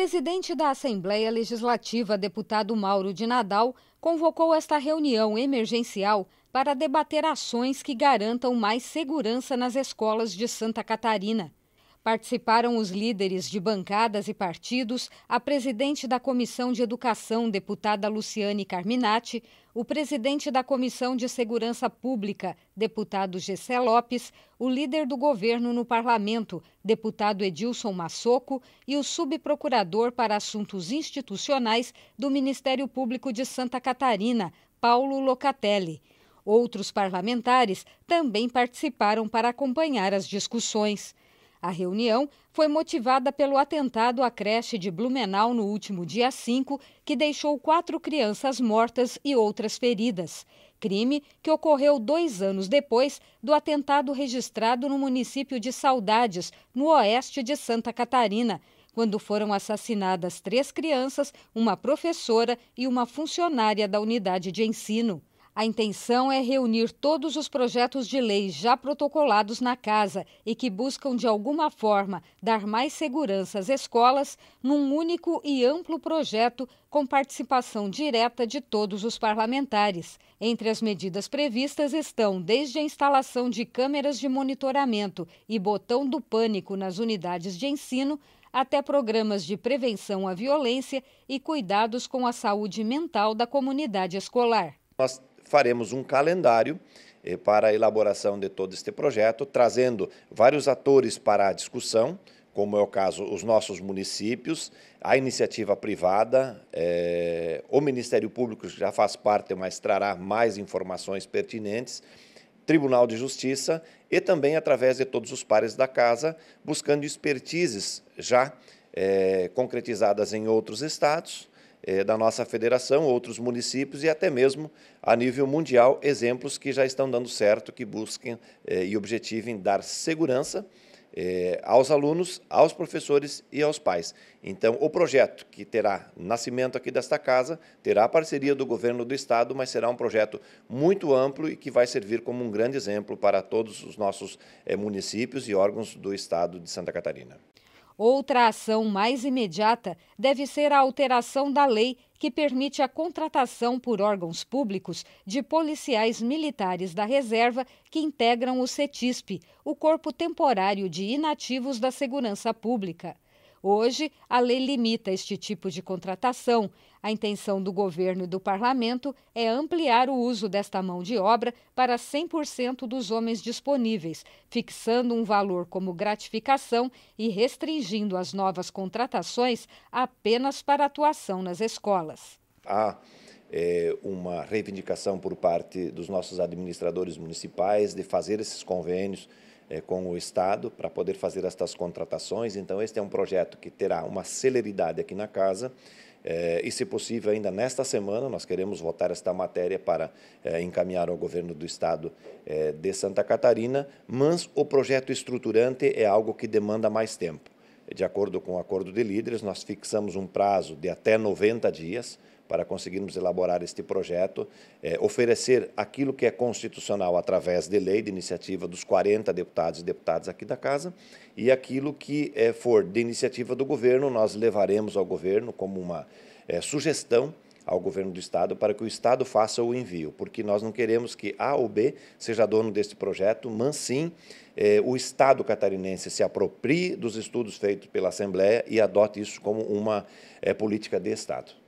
presidente da Assembleia Legislativa, deputado Mauro de Nadal, convocou esta reunião emergencial para debater ações que garantam mais segurança nas escolas de Santa Catarina participaram os líderes de bancadas e partidos, a presidente da Comissão de Educação, deputada Luciane Carminati, o presidente da Comissão de Segurança Pública, deputado Gessé Lopes, o líder do governo no parlamento, deputado Edilson Massoco, e o subprocurador para assuntos institucionais do Ministério Público de Santa Catarina, Paulo Locatelli. Outros parlamentares também participaram para acompanhar as discussões. A reunião foi motivada pelo atentado à creche de Blumenau no último dia 5, que deixou quatro crianças mortas e outras feridas. Crime que ocorreu dois anos depois do atentado registrado no município de Saudades, no oeste de Santa Catarina, quando foram assassinadas três crianças, uma professora e uma funcionária da unidade de ensino. A intenção é reunir todos os projetos de lei já protocolados na casa e que buscam, de alguma forma, dar mais segurança às escolas num único e amplo projeto com participação direta de todos os parlamentares. Entre as medidas previstas estão desde a instalação de câmeras de monitoramento e botão do pânico nas unidades de ensino até programas de prevenção à violência e cuidados com a saúde mental da comunidade escolar. Nós faremos um calendário eh, para a elaboração de todo este projeto, trazendo vários atores para a discussão, como é o caso os nossos municípios, a iniciativa privada, eh, o Ministério Público já faz parte, mas trará mais informações pertinentes, Tribunal de Justiça e também através de todos os pares da casa, buscando expertises já eh, concretizadas em outros estados eh, da nossa federação, outros municípios e até mesmo a nível mundial, exemplos que já estão dando certo, que busquem eh, e objetivem dar segurança eh, aos alunos, aos professores e aos pais. Então, o projeto que terá nascimento aqui desta casa terá a parceria do governo do estado, mas será um projeto muito amplo e que vai servir como um grande exemplo para todos os nossos eh, municípios e órgãos do estado de Santa Catarina. Outra ação mais imediata deve ser a alteração da lei que permite a contratação por órgãos públicos de policiais militares da reserva que integram o CETISP, o Corpo Temporário de Inativos da Segurança Pública. Hoje, a lei limita este tipo de contratação. A intenção do governo e do parlamento é ampliar o uso desta mão de obra para 100% dos homens disponíveis, fixando um valor como gratificação e restringindo as novas contratações apenas para atuação nas escolas. Há é, uma reivindicação por parte dos nossos administradores municipais de fazer esses convênios é, com o Estado para poder fazer estas contratações. Então, este é um projeto que terá uma celeridade aqui na casa. É, e, se possível, ainda nesta semana, nós queremos votar esta matéria para é, encaminhar ao governo do Estado é, de Santa Catarina, mas o projeto estruturante é algo que demanda mais tempo. De acordo com o acordo de líderes, nós fixamos um prazo de até 90 dias para conseguirmos elaborar este projeto, é, oferecer aquilo que é constitucional através de lei, de iniciativa dos 40 deputados e deputadas aqui da Casa, e aquilo que é, for de iniciativa do governo, nós levaremos ao governo como uma é, sugestão ao governo do Estado para que o Estado faça o envio, porque nós não queremos que A ou B seja dono deste projeto, mas sim é, o Estado catarinense se aproprie dos estudos feitos pela Assembleia e adote isso como uma é, política de Estado.